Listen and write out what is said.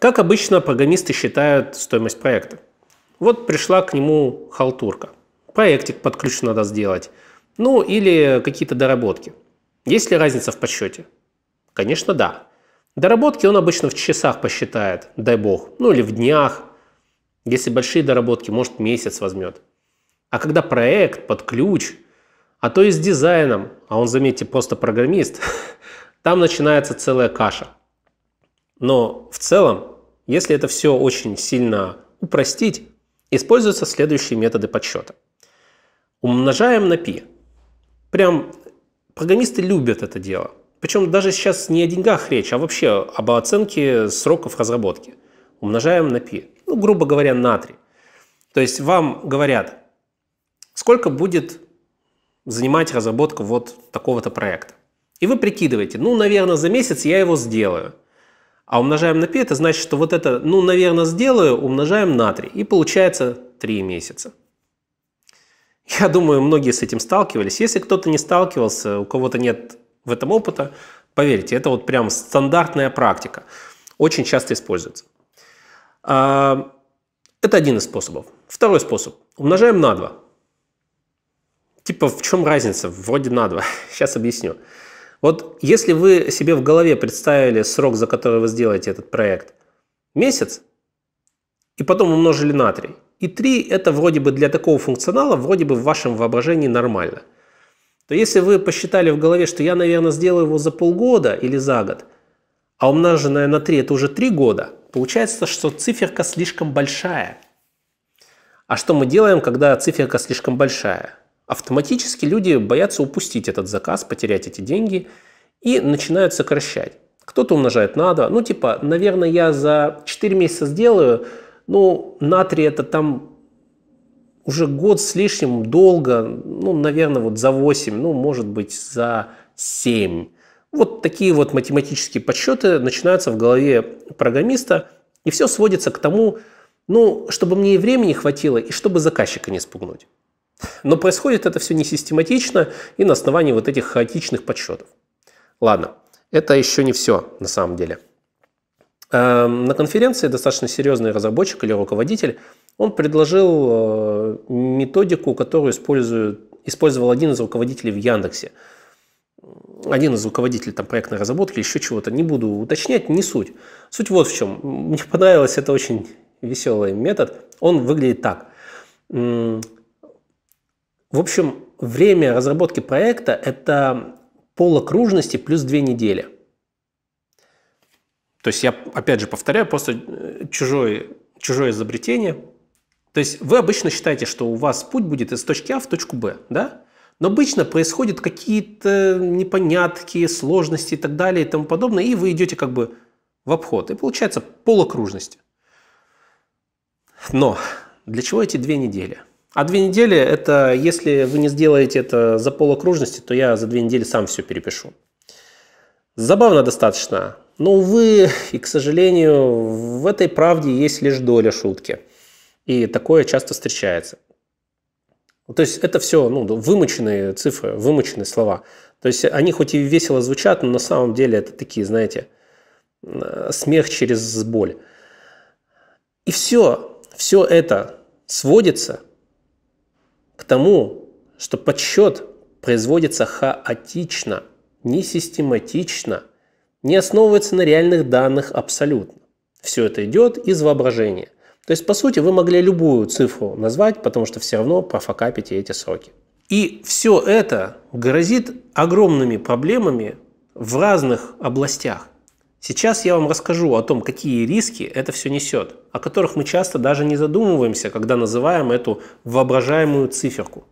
Как обычно, программисты считают стоимость проекта. Вот пришла к нему халтурка. Проектик под ключ надо сделать. Ну, или какие-то доработки. Есть ли разница в подсчете? Конечно, да. Доработки он обычно в часах посчитает, дай бог. Ну, или в днях. Если большие доработки, может, месяц возьмет. А когда проект под ключ, а то и с дизайном, а он, заметьте, просто программист, там начинается целая каша – но в целом, если это все очень сильно упростить, используются следующие методы подсчета. Умножаем на π. Прям программисты любят это дело. Причем даже сейчас не о деньгах речь, а вообще об оценке сроков разработки. Умножаем на π. Ну, грубо говоря, на 3. То есть вам говорят, сколько будет занимать разработка вот такого-то проекта. И вы прикидываете, ну, наверное, за месяц я его сделаю – а умножаем на π, это значит, что вот это, ну, наверное, сделаю, умножаем на 3. И получается 3 месяца. Я думаю, многие с этим сталкивались. Если кто-то не сталкивался, у кого-то нет в этом опыта, поверьте, это вот прям стандартная практика. Очень часто используется. А, это один из способов. Второй способ. Умножаем на 2. Типа, в чем разница? Вроде на 2. Сейчас объясню. Вот если вы себе в голове представили срок, за который вы сделаете этот проект, месяц, и потом умножили на 3. И 3 это вроде бы для такого функционала, вроде бы в вашем воображении нормально. То если вы посчитали в голове, что я, наверное, сделаю его за полгода или за год, а умноженное на 3 это уже 3 года, получается, что циферка слишком большая. А что мы делаем, когда циферка слишком большая? автоматически люди боятся упустить этот заказ, потерять эти деньги и начинают сокращать. Кто-то умножает на 2. Ну, типа, наверное, я за 4 месяца сделаю, ну, на 3 это там уже год с лишним долго, ну, наверное, вот за 8, ну, может быть, за 7. Вот такие вот математические подсчеты начинаются в голове программиста, и все сводится к тому, ну, чтобы мне и времени хватило, и чтобы заказчика не спугнуть. Но происходит это все не систематично и на основании вот этих хаотичных подсчетов. Ладно, это еще не все на самом деле. Эм, на конференции достаточно серьезный разработчик или руководитель, он предложил э, методику, которую использует, использовал один из руководителей в Яндексе. Один из руководителей там, проектной разработки, еще чего-то. Не буду уточнять, не суть. Суть вот в чем. Мне понравилось, это очень веселый метод. Он выглядит так. В общем, время разработки проекта – это пол плюс две недели. То есть я, опять же, повторяю, просто э, чужое, чужое изобретение. То есть вы обычно считаете, что у вас путь будет из точки А в точку Б, да? Но обычно происходят какие-то непонятки, сложности и так далее и тому подобное, и вы идете как бы в обход. И получается полокружности. Но для чего эти две недели? А две недели – это если вы не сделаете это за полокружности, то я за две недели сам все перепишу. Забавно достаточно, но, увы, и, к сожалению, в этой правде есть лишь доля шутки. И такое часто встречается. То есть это все ну, вымоченные цифры, вымоченные слова. То есть они хоть и весело звучат, но на самом деле это такие, знаете, э, смех через боль. И все, все это сводится тому, что подсчет производится хаотично, не систематично, не основывается на реальных данных абсолютно. Все это идет из воображения. То есть, по сути, вы могли любую цифру назвать, потому что все равно профокапите эти сроки. И все это грозит огромными проблемами в разных областях. Сейчас я вам расскажу о том, какие риски это все несет, о которых мы часто даже не задумываемся, когда называем эту воображаемую циферку.